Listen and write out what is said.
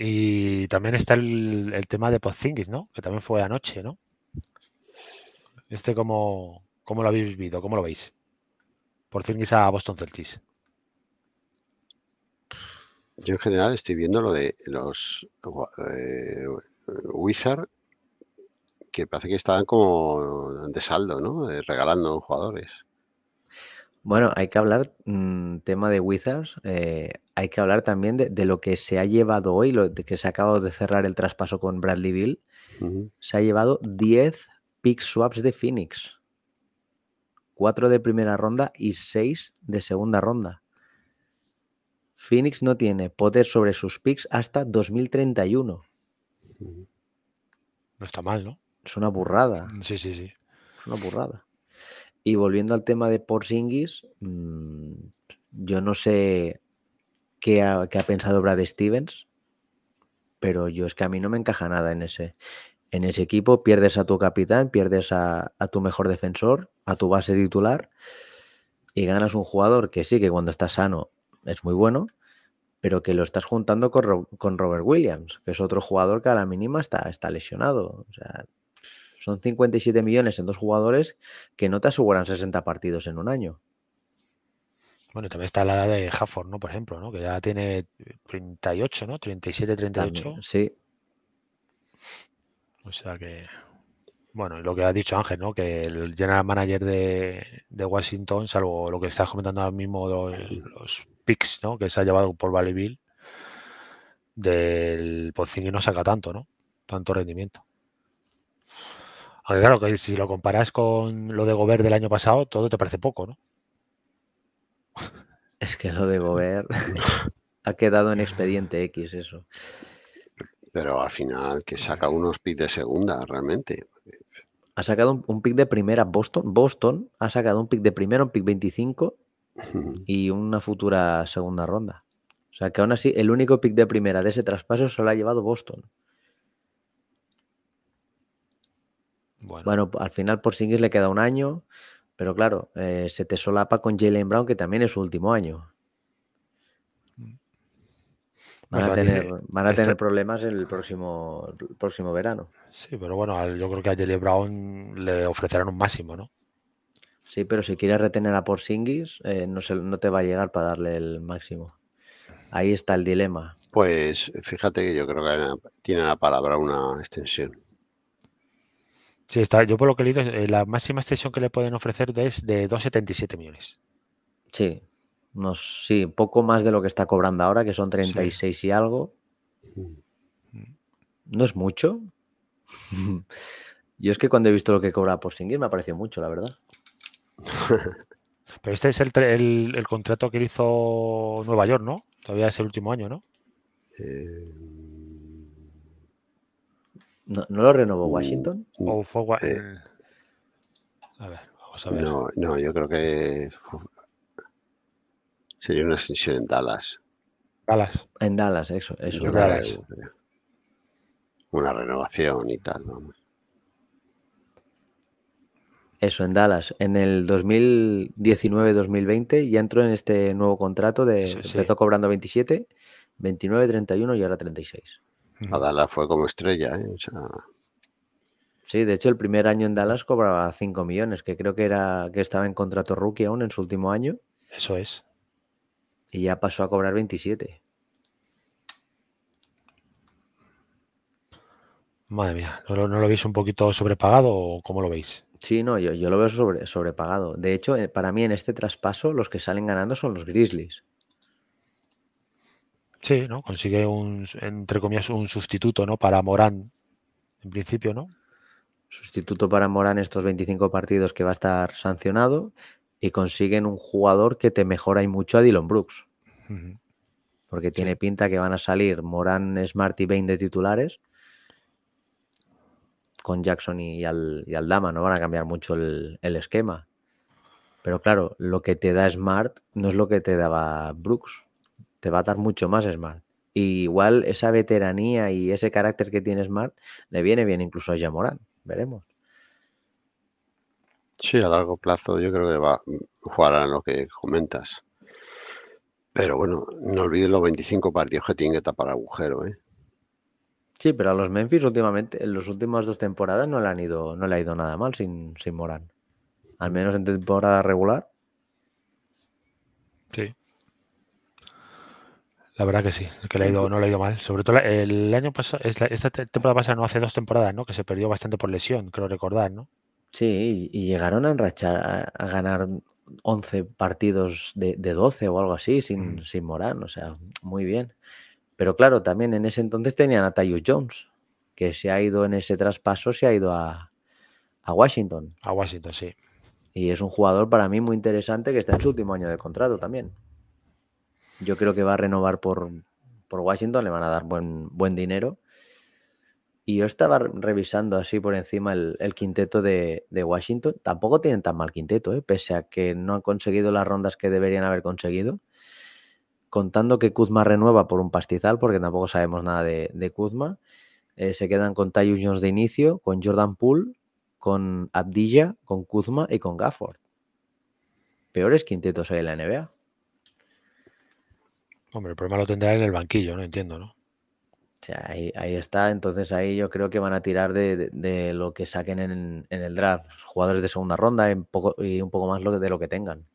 Y también está el, tema de Podzingis, ¿no? Que también fue anoche, ¿no? Este, ¿cómo, cómo lo habéis vivido? ¿Cómo lo veis? Por Porzingis a Boston Celtics. Yo en general estoy viendo lo de los eh, Wizards que parece que estaban como de saldo, ¿no? Eh, regalando jugadores. Bueno, hay que hablar mm, tema de Wizards. Eh, hay que hablar también de, lo que se ha llevado hoy, lo, de que se ha de cerrar el traspaso con Bradley Bill. Se ha llevado 10 pick swaps de Phoenix. 4 de primera ronda y 6 de segunda ronda. Phoenix no tiene poder sobre sus picks hasta 2031. No está mal, ¿no? Es una burrada. Mm, sí, sí, sí. Es una burrada. Y volviendo al tema de Porzingis, mm, yo no sé que ha, pensado Brad Stevens, pero yo es que a mí no me encaja nada en ese, en ese equipo. Pierdes a tu capitán, pierdes a, tu mejor defensor, a tu base titular y ganas un jugador que sí, que cuando está sano es muy bueno, pero que lo estás juntando con, Robert Williams, que es otro jugador que a la mínima está, está lesionado. O sea, son 57 millones en dos jugadores que no te aseguran 60 partidos en un año. Bueno, también está la de Hafford, ¿no? Por ejemplo, ¿no? Que ya tiene 38, ¿no? 37, 38. sí. O sea que. Bueno, lo que ha dicho Ángel, ¿no? Que el general manager de, Washington, salvo lo que estás comentando ahora mismo, los, picks, ¿no? Que se ha llevado por Valleyville, del Pozzini no saca tanto, ¿no? Tanto rendimiento. Aunque claro, que si lo comparas con lo de Gobert del año pasado, todo te parece poco, ¿no? Es que lo de ver. ha quedado en expediente X eso. Pero al final que saca unos picks de segunda, realmente. Ha sacado un, pick de primera Boston. Boston ha sacado un pick de primera, un pick 25 y una futura segunda ronda. O sea que aún así, el único pick de primera de ese traspaso se lo ha llevado Boston. Bueno, al final por Singles le queda un año. Pero claro, eh, se te solapa con Jalen Brown, que también es su último año. Mm. Van a tener, este problemas el próximo, próximo verano. Sí, pero bueno, yo creo que a Jalen Brown le ofrecerán un máximo, ¿no? Sí, pero si quieres retener a Porzingis, eh, no te va a llegar para darle el máximo. Ahí está el dilema. Pues fíjate que yo creo que tiene la palabra una extensión. Sí, está, yo por lo que he leído, eh, la máxima extensión que le pueden ofrecer es de 2,77 millones. Sí, no, sí, poco más de lo que está cobrando ahora, que son 36 y algo. No es mucho. Yo es que cuando he visto lo que cobra por Singir me ha parecido mucho, la verdad. Pero este es el, contrato que hizo Nueva York, ¿no? Todavía es el último año, ¿no? Eh... ¿No, lo renovó Washington? No, no, yo creo que sería una sesión en Dallas. Dallas. En Dallas, eso. eso. En Dallas. Una renovación y tal, Eso, en Dallas. En el 2019-2020 ya entró en este nuevo contrato de... empezó cobrando 27, 29, 31 y ahora 36. A Dallas fue como estrella, ¿eh? Sí, de hecho el primer año en Dallas cobraba 5 millones, que creo que era que estaba en contrato rookie aún en su último año. Eso es. Y ya pasó a cobrar 27. Madre mía, ¿no lo, veis un poquito sobrepagado o cómo lo veis? Sí, no, yo, lo veo sobre, sobrepagado. De hecho, eh, para mí en este traspaso los que salen ganando son los Grizzlies. Sí, ¿no? Consigue un, entre comillas, un sustituto, ¿no? Para Morán, en principio, ¿no? Sustituto para Morán estos 25 partidos que va a estar sancionado y consiguen un jugador que te mejora y mucho a Dylan Brooks. Porque tiene pinta que van a salir Morán, Smart y Bain de titulares con Jackson y, al, y, Aldama. No van a cambiar mucho el esquema. Pero claro, lo que te da Smart no es lo que te daba Brooks te va a dar mucho más Smart. igual esa veteranía y ese carácter que tiene Smart le viene bien incluso a Morán. Veremos. Sí, a largo plazo yo creo que va a mm, jugar a lo que comentas. Pero bueno, no olvides los 25 partidos que tiene que tapar agujero, ¿eh? Sí, pero a los Memphis últimamente, en las últimas dos temporadas no le han ido, no le ha ido nada mal sin, sin Morán. Al menos en temporada regular. Sí. La verdad que sí, que no le ha ido mal. Sobre todo el año pasado, esta temporada pasada, no hace dos temporadas, ¿no? Que se perdió bastante por lesión, creo recordar, ¿no? Sí, y llegaron a enrachar, a, ganar 11 partidos de, 12 o algo así, sin, mm. morar, Morán, o sea, muy bien. Pero claro, también en ese entonces tenían a Tyus Jones, que se ha ido en ese traspaso, se ha ido a, a Washington. A Washington, sí. Y es un jugador para mí muy interesante que está en su último año de contrato también. Yo creo que va a renovar por, Washington, le van a dar buen, buen dinero. Y yo estaba revisando así por encima el, quinteto de, Washington. Tampoco tienen tan mal quinteto, ¿eh? pese a que no han conseguido las rondas que deberían haber conseguido. Contando que Kuzma renueva por un pastizal, porque tampoco sabemos nada de, Kuzma. Eh, se quedan con Ty Jones de inicio, con Jordan Poole, con Abdilla, con Kuzma y con Gafford. Peores quintetos hay en la NBA. Hombre, el problema lo tendrá en el banquillo, no entiendo, ¿no? O sea, ahí, está. Entonces ahí yo creo que van a tirar de, lo que saquen en, el draft. Jugadores de segunda ronda y un poco, más de lo que tengan.